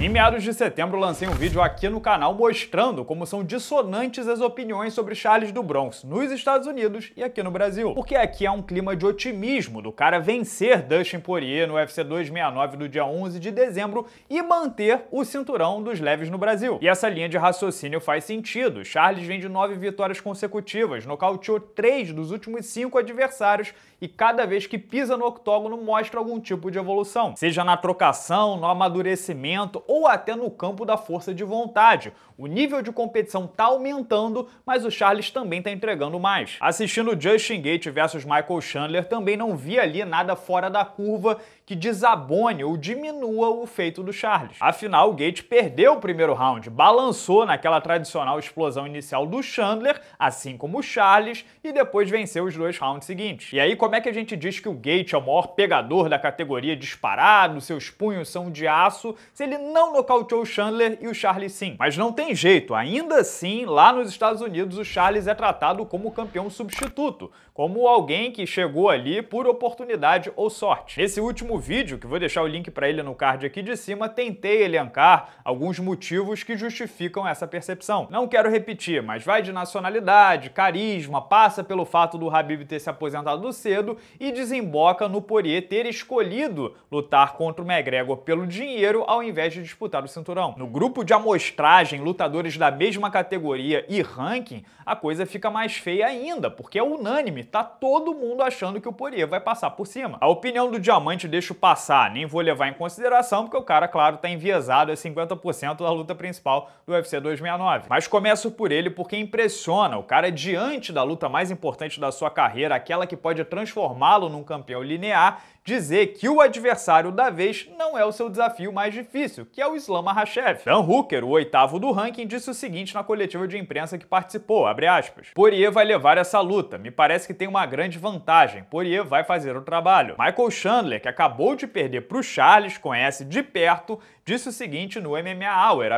Em meados de setembro, lancei um vídeo aqui no canal mostrando como são dissonantes as opiniões sobre Charles do Bronx nos Estados Unidos e aqui no Brasil. Porque aqui há um clima de otimismo do cara vencer Dustin Poirier no UFC 269 do dia 11 de dezembro e manter o cinturão dos leves no Brasil. E essa linha de raciocínio faz sentido. Charles vem de nove vitórias consecutivas, nocauteou três dos últimos cinco adversários e cada vez que pisa no octógono mostra algum tipo de evolução. Seja na trocação, no amadurecimento ou até no campo da força de vontade. O nível de competição está aumentando, mas o Charles também está entregando mais. Assistindo Justin Gate versus Michael Chandler, também não vi ali nada fora da curva que desabone ou diminua o feito do Charles. Afinal, o Gate perdeu o primeiro round, balançou naquela tradicional explosão inicial do Chandler, assim como o Charles, e depois venceu os dois rounds seguintes. E aí, como é que a gente diz que o Gate é o maior pegador da categoria disparado, seus punhos são de aço, se ele não não nocauteou o Chandler e o Charles sim. Mas não tem jeito, ainda assim, lá nos Estados Unidos o Charles é tratado como campeão substituto, como alguém que chegou ali por oportunidade ou sorte. Nesse último vídeo, que vou deixar o link para ele no card aqui de cima, tentei elencar alguns motivos que justificam essa percepção. Não quero repetir, mas vai de nacionalidade, carisma, passa pelo fato do Habib ter se aposentado cedo e desemboca no Poirier ter escolhido lutar contra o McGregor pelo dinheiro ao invés de disputar o cinturão. No grupo de amostragem, lutadores da mesma categoria e ranking, a coisa fica mais feia ainda, porque é unânime, tá todo mundo achando que o Poirier vai passar por cima. A opinião do Diamante deixo passar, nem vou levar em consideração, porque o cara, claro, tá enviesado a 50% da luta principal do UFC 269. Mas começo por ele porque impressiona, o cara é diante da luta mais importante da sua carreira, aquela que pode transformá-lo num campeão linear, dizer que o adversário da vez não é o seu desafio mais difícil, que é o Islam Makhachev. Dan Hooker, o oitavo do ranking, disse o seguinte na coletiva de imprensa que participou, abre aspas, Poirier vai levar essa luta, me parece que tem uma grande vantagem, Poirier vai fazer o trabalho. Michael Chandler, que acabou de perder para o Charles, conhece de perto disse o seguinte no MMA Hour,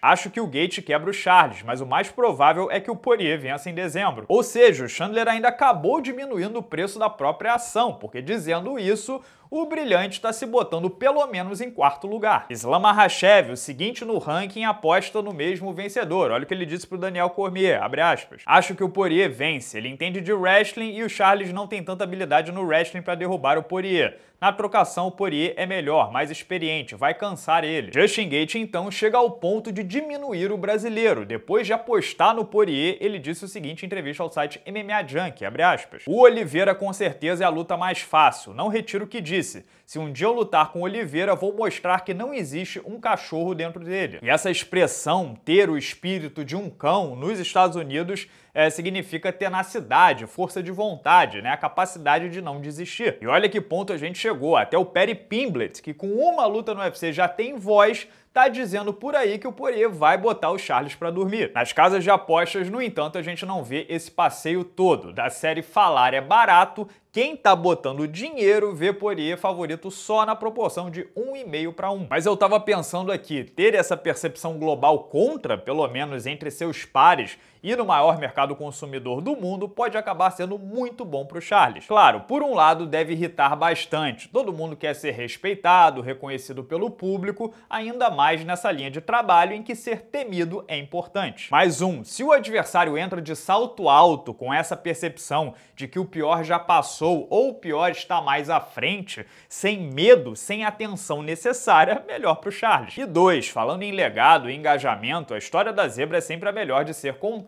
Acho que o Gate quebra o Charles, mas o mais provável é que o Poirier vença em dezembro. Ou seja, o Chandler ainda acabou diminuindo o preço da própria ação, porque dizendo isso, o brilhante está se botando pelo menos em quarto lugar. Islam Mahashev, o seguinte no ranking, aposta no mesmo vencedor. Olha o que ele disse pro Daniel Cormier, abre aspas. Acho que o Poirier vence, ele entende de wrestling e o Charles não tem tanta habilidade no wrestling para derrubar o Poirier. Na trocação, o Poirier é melhor, mais experiente, vai cansar ele. Justin Gate, então, chega ao ponto de diminuir o brasileiro. Depois de apostar no Poirier, ele disse o seguinte em entrevista ao site MMA Junk, abre aspas. O Oliveira com certeza é a luta mais fácil, não retiro o que disse disse: se um dia eu lutar com Oliveira, vou mostrar que não existe um cachorro dentro dele. E essa expressão, ter o espírito de um cão, nos Estados Unidos é, significa tenacidade, força de vontade, né? a capacidade de não desistir. E olha que ponto a gente chegou, até o Perry Pimblett, que com uma luta no UFC já tem voz, tá dizendo por aí que o Poirier vai botar o Charles para dormir. Nas casas de apostas, no entanto, a gente não vê esse passeio todo. Da série Falar é Barato, quem tá botando dinheiro vê Poirier favorito só na proporção de 1,5 para 1. Mas eu tava pensando aqui, ter essa percepção global contra, pelo menos entre seus pares, e no maior mercado consumidor do mundo pode acabar sendo muito bom para o Charles. Claro, por um lado deve irritar bastante. Todo mundo quer ser respeitado, reconhecido pelo público, ainda mais nessa linha de trabalho em que ser temido é importante. Mais um, se o adversário entra de salto alto com essa percepção de que o pior já passou ou o pior está mais à frente, sem medo, sem atenção necessária, melhor para o Charles. E dois, falando em legado e engajamento, a história da zebra é sempre a melhor de ser contada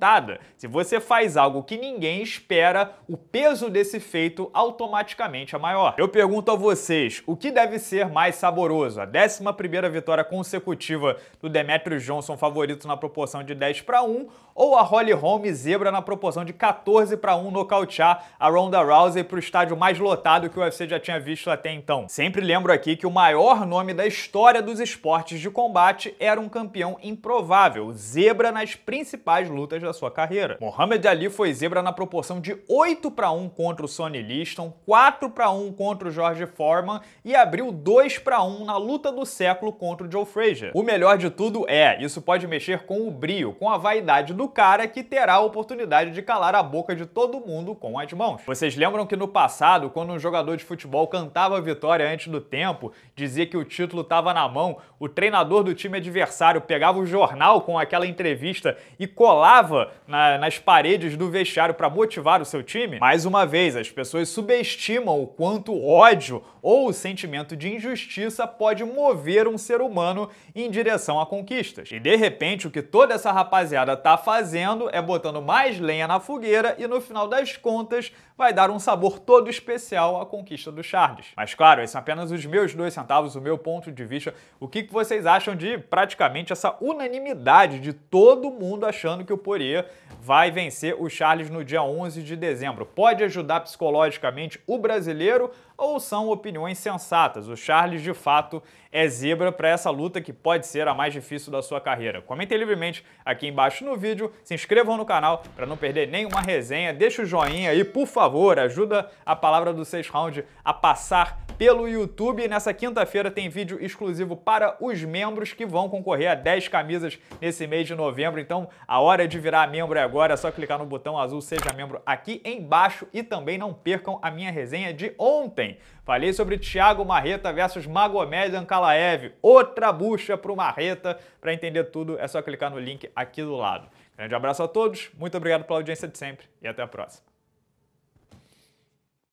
se você faz algo que ninguém espera, o peso desse feito automaticamente é maior. Eu pergunto a vocês, o que deve ser mais saboroso? A 11ª vitória consecutiva do Demetrius Johnson favorito na proporção de 10 para 1 ou a Holly Holm zebra na proporção de 14 para 1 nocautear a Ronda Rousey para o estádio mais lotado que o UFC já tinha visto até então? Sempre lembro aqui que o maior nome da história dos esportes de combate era um campeão improvável, zebra nas principais lutas da da sua carreira. Mohamed Ali foi zebra na proporção de 8 para 1 contra o Sonny Liston, 4 para 1 contra o George Foreman e abriu 2 para 1 na luta do século contra o Joe Frazier. O melhor de tudo é, isso pode mexer com o brio, com a vaidade do cara que terá a oportunidade de calar a boca de todo mundo com as mãos. Vocês lembram que no passado, quando um jogador de futebol cantava a vitória antes do tempo, dizia que o título estava na mão, o treinador do time adversário pegava o jornal com aquela entrevista e colava bola na, nas paredes do vestiário para motivar o seu time? Mais uma vez, as pessoas subestimam o quanto ódio ou o sentimento de injustiça pode mover um ser humano em direção a conquistas. E de repente, o que toda essa rapaziada tá fazendo é botando mais lenha na fogueira e no final das contas vai dar um sabor todo especial à conquista do Charles. Mas claro, esses são apenas os meus dois centavos, o meu ponto de vista. O que vocês acham de praticamente essa unanimidade de todo mundo achando que o Poirier vai vencer o Charles no dia 11 de dezembro? Pode ajudar psicologicamente o brasileiro ou são opiniões sensatas? O Charles, de fato, é zebra para essa luta que pode ser a mais difícil da sua carreira. Comentem livremente aqui embaixo no vídeo, se inscrevam no canal para não perder nenhuma resenha, deixa o joinha aí, por favor, ajuda a palavra do 6 round a passar pelo YouTube. Nessa quinta-feira tem vídeo exclusivo para os membros que vão concorrer a 10 camisas nesse mês de novembro. Então, a hora de virar membro é agora. É só clicar no botão azul Seja Membro aqui embaixo e também não percam a minha resenha de ontem. Falei sobre Thiago Marreta versus Magomed Ankalaev. Outra bucha pro Marreta. Para entender tudo, é só clicar no link aqui do lado. Grande abraço a todos, muito obrigado pela audiência de sempre e até a próxima.